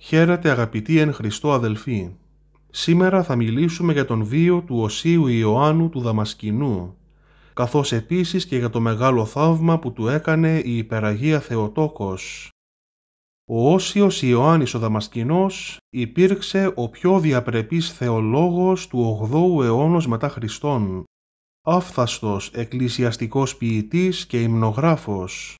Χαίρετε αγαπητοί εν Χριστώ αδελφοί. Σήμερα θα μιλήσουμε για τον βίο του Οσίου Ιωάννου του Δαμασκηνού, καθώς επίσης και για το μεγάλο θαύμα που του έκανε η Υπεραγία Θεοτόκος. Ο Όσιος Ιωάννης ο Δαμασκηνός υπήρξε ο πιο διαπρεπής θεολόγος του 8ου αιώνος μετά Χριστόν, άφθαστος εκκλησιαστικός ποιητής και υμνογράφος,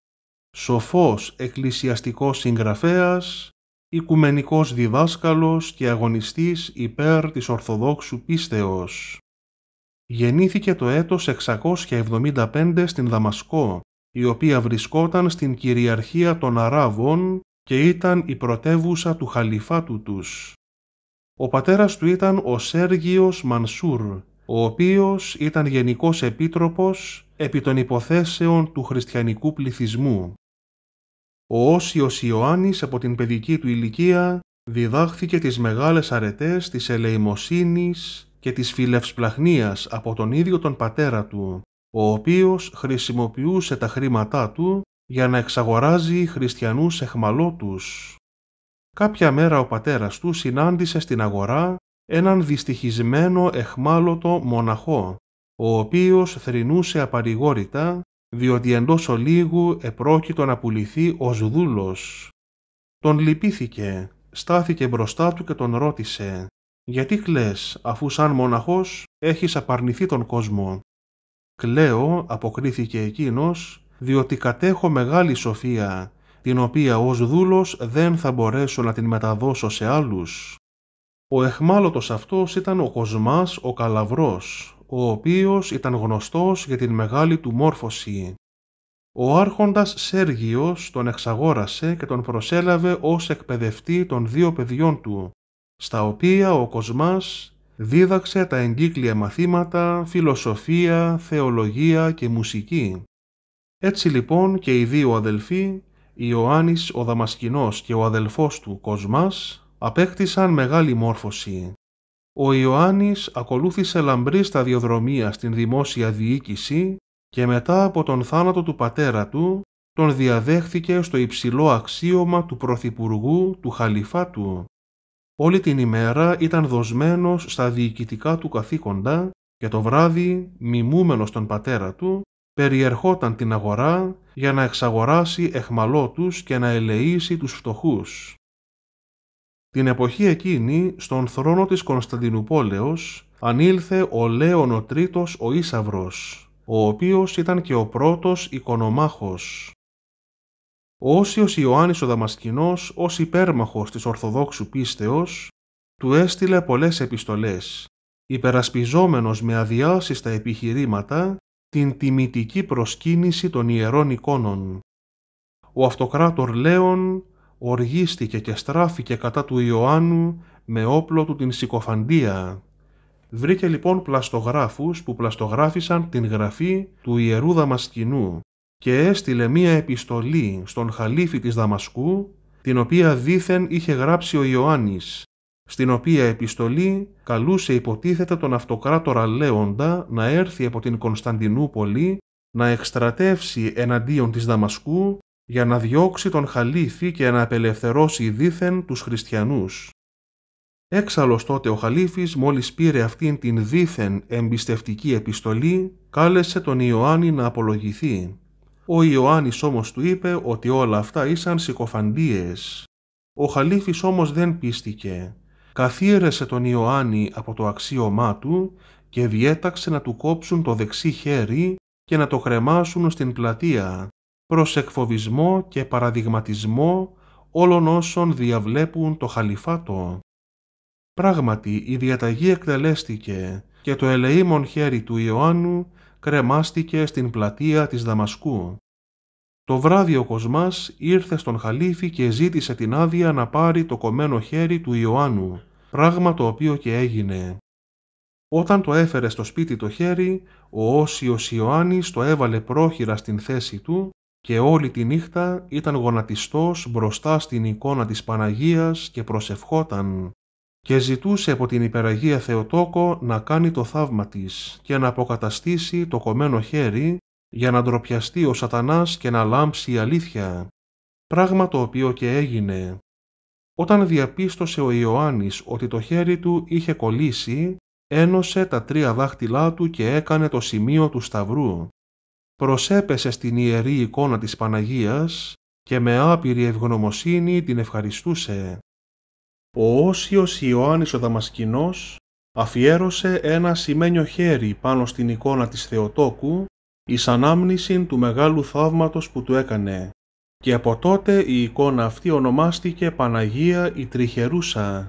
σοφός εκκλησιαστικός συγγραφέας οικουμενικός διδάσκαλος και αγωνιστής υπέρ της Ορθοδόξου πίστεως. Γεννήθηκε το έτος 675 στην Δαμασκό, η οποία βρισκόταν στην κυριαρχία των Αράβων και ήταν η πρωτεύουσα του χαλιφάτου τους. Ο πατέρας του ήταν ο Σέργιος Μανσούρ, ο οποίος ήταν γενικός επίτροπος επί των υποθέσεων του χριστιανικού πληθυσμού. Ο Όσιος Ιωάννης από την παιδική του ηλικία διδάχθηκε τις μεγάλες αρετές της ελεημοσύνης και της φιλευσπλαχνίας από τον ίδιο τον πατέρα του, ο οποίος χρησιμοποιούσε τα χρήματά του για να εξαγοράζει χριστιανούς εχμαλώτους. Κάποια μέρα ο πατέρας του συνάντησε στην αγορά έναν δυστυχισμένο εχμάλωτο μοναχό, ο οποίος θρηνούσε απαρηγόρητα διότι εντός ολίγου επρόκειτο να πουληθεί ο δούλος. Τον λυπήθηκε, στάθηκε μπροστά του και τον ρώτησε «Γιατί κλαις, αφού σαν μοναχός έχεις απαρνηθεί τον κόσμο». «Κλαίω», αποκρίθηκε εκείνος, «διότι κατέχω μεγάλη σοφία, την οποία ως δούλος δεν θα μπορέσω να την μεταδώσω σε άλλους». Ο εχμάλωτος αυτός ήταν ο Κοσμάς ο Καλαβρός, ο οποίος ήταν γνωστός για την μεγάλη του μόρφωση. Ο άρχοντας Σέργιος τον εξαγόρασε και τον προσέλαβε ως εκπαιδευτή των δύο παιδιών του, στα οποία ο Κοσμάς δίδαξε τα εγκύκλια μαθήματα, φιλοσοφία, θεολογία και μουσική. Έτσι λοιπόν και οι δύο αδελφοί, Ιωάννης ο Δαμασκηνός και ο αδελφός του Κοσμάς, απέκτησαν μεγάλη μόρφωση. Ο Ιωάννης ακολούθησε λαμπρή σταδιοδρομία στην δημόσια διοίκηση και μετά από τον θάνατο του πατέρα του τον διαδέχθηκε στο υψηλό αξίωμα του Πρωθυπουργού του Χαλιφάτου. Όλη την ημέρα ήταν δοσμένος στα διοικητικά του καθήκοντα και το βράδυ, μιμούμενος τον πατέρα του, περιερχόταν την αγορά για να εξαγοράσει εχμαλώτους και να ελεήσει τους φτωχούς. Την εποχή εκείνη, στον θρόνο της Κωνσταντινούπολεως, ανήλθε ο Λέων Τρίτος ο Ίσαυρος, ο οποίος ήταν και ο πρώτος οικονομάχος. Ο Όσιος Ιωάννης ο Δαμασκηνός, ως υπέρμαχος της Ορθοδόξου πίστεως, του έστειλε πολλές επιστολές, υπερασπιζόμενος με αδιάσυστα επιχειρήματα την τιμητική προσκύνηση των ιερών εικόνων. Ο αυτοκράτορ Λέων οργίστηκε και στράφηκε κατά του Ιωάννου με όπλο του την συκοφαντία. Βρήκε λοιπόν πλαστογράφους που πλαστογράφησαν την γραφή του Ιερού Δαμασκηνού και έστειλε μία επιστολή στον χαλίφη της Δαμασκού, την οποία δήθεν είχε γράψει ο Ιωάννης, στην οποία επιστολή καλούσε υποτίθεται τον αυτοκράτορα Λέοντα να έρθει από την Κωνσταντινούπολη να εκστρατεύσει εναντίον της Δαμασκού για να διώξει τον Χαλίφη και να απελευθερώσει δήθεν τους χριστιανούς. Έξαλλος τότε ο Χαλίφης μόλις πήρε αυτήν την δήθεν εμπιστευτική επιστολή, κάλεσε τον Ιωάννη να απολογηθεί. Ο Ιωάννης όμως του είπε ότι όλα αυτά ήσαν συκοφαντίες. Ο Χαλίφης όμως δεν πίστηκε. Καθίρεσε τον Ιωάννη από το αξίωμά του και διέταξε να του κόψουν το δεξί χέρι και να το κρεμάσουν στην πλατεία προς εκφοβισμό και παραδειγματισμό όλων όσων διαβλέπουν το χαλιφάτο. Πράγματι η διαταγή εκτελέστηκε και το ελεήμον χέρι του Ιωάννου κρεμάστηκε στην πλατεία της Δαμασκού. Το βράδυ ο Κοσμάς ήρθε στον Χαλίφη και ζήτησε την άδεια να πάρει το κομμένο χέρι του Ιωάννου, πράγμα το οποίο και έγινε. Όταν το έφερε στο σπίτι το χέρι, ο Όσιος Ιωάννης το έβαλε πρόχειρα στην θέση του και όλη τη νύχτα ήταν γονατιστός μπροστά στην εικόνα της Παναγίας και προσευχόταν και ζητούσε από την Υπεραγία Θεοτόκο να κάνει το θαύμα της και να αποκαταστήσει το κομμένο χέρι για να ντροπιαστεί ο σατανάς και να λάμψει η αλήθεια, πράγμα το οποίο και έγινε. Όταν διαπίστωσε ο Ιωάννης ότι το χέρι του είχε κολλήσει, ένωσε τα τρία δάχτυλά του και έκανε το σημείο του σταυρού προσέπεσε στην ιερή εικόνα της Παναγίας και με άπειρη ευγνωμοσύνη την ευχαριστούσε. Ο Όσιος Ιωάννης ο Δαμασκηνός αφιέρωσε ένα σημαίνιο χέρι πάνω στην εικόνα της Θεοτόκου εις ανάμνηση του μεγάλου θαύματος που του έκανε και από τότε η εικόνα αυτή ονομάστηκε Παναγία η Τριχερούσα.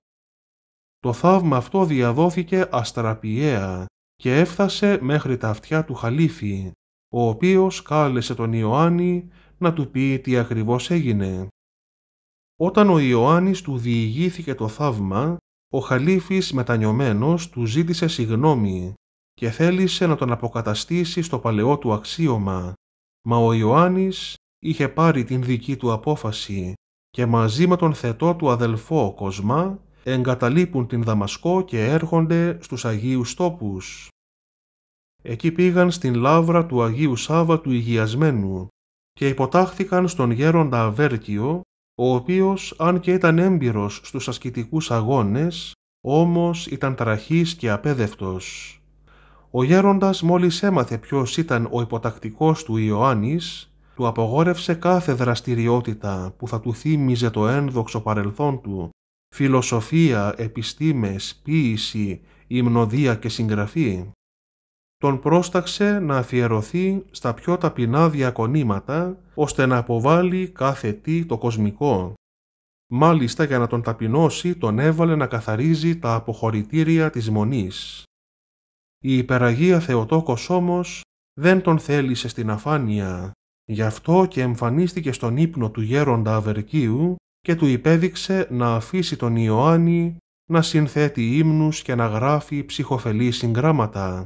Το θαύμα αυτό διαδόθηκε αστραπιαία και έφτασε μέχρι τα αυτιά του χαλίφη ο οποίος κάλεσε τον Ιωάννη να του πει τι ακριβώς έγινε. Όταν ο Ιωάννης του διηγήθηκε το θαύμα, ο Χαλίφης μετανιωμένος του ζήτησε συγνώμη και θέλησε να τον αποκαταστήσει στο παλαιό του αξίωμα, μα ο Ιωάννης είχε πάρει την δική του απόφαση και μαζί με τον θετό του αδελφό Κοσμά εγκαταλείπουν την Δαμασκό και έρχονται στους Αγίους Τόπους. Εκεί πήγαν στην λάβρα του Αγίου Σάβα του Υγιασμένου και υποτάχθηκαν στον γέροντα Αβέρκιο, ο οποίος, αν και ήταν έμπειρος στους ασκητικούς αγώνες, όμως ήταν τραχής και απέδευτος. Ο γέροντας μόλις έμαθε ποιος ήταν ο υποτακτικός του Ιωάννης, του απογόρευσε κάθε δραστηριότητα που θα του θύμιζε το ένδοξο παρελθόν του, φιλοσοφία, επιστήμες, ποίηση, υμνοδία και συγγραφή τον πρόσταξε να αφιερωθεί στα πιο ταπεινά διακονήματα, ώστε να αποβάλει κάθε τι το κοσμικό. Μάλιστα για να τον ταπεινώσει τον έβαλε να καθαρίζει τα αποχωρητήρια της μονής. Η υπεραγία Θεοτόκος όμως δεν τον θέλησε στην αφάνεια, γι' αυτό και εμφανίστηκε στον ύπνο του γέροντα Αβερκίου και του υπέδειξε να αφήσει τον Ιωάννη να συνθέτει ύμνους και να γράφει ψυχοφελή συγγράμματα.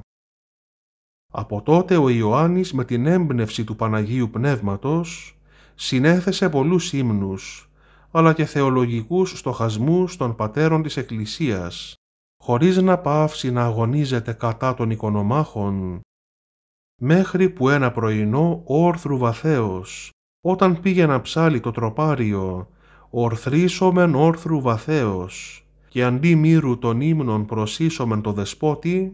Από τότε ο Ιωάννης με την έμπνευση του Παναγίου Πνεύματος συνέθεσε πολλούς ύμνους, αλλά και θεολογικούς στοχασμούς των πατέρων της Εκκλησίας, χωρίς να πάυσει να αγωνίζεται κατά των οικονομάχων, μέχρι που ένα πρωινό ο όρθρου βαθέως, όταν πήγε να ψάλει το τροπάριο, ορθρίσομεν όρθρου βαθέως, και αντί μύρου των ύμνων προσίσομεν το δεσπότη,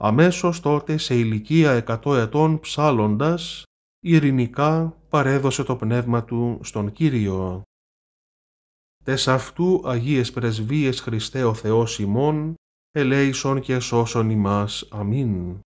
Αμέσως τότε σε ηλικία 100 ετών ψάλλοντας, ειρηνικά παρέδωσε το πνεύμα του στον Κύριο. Τες αυτού Αγίες Πρεσβείες Χριστέ ο Θεός ημών, ελέησον και σώσον ημάς. Αμήν.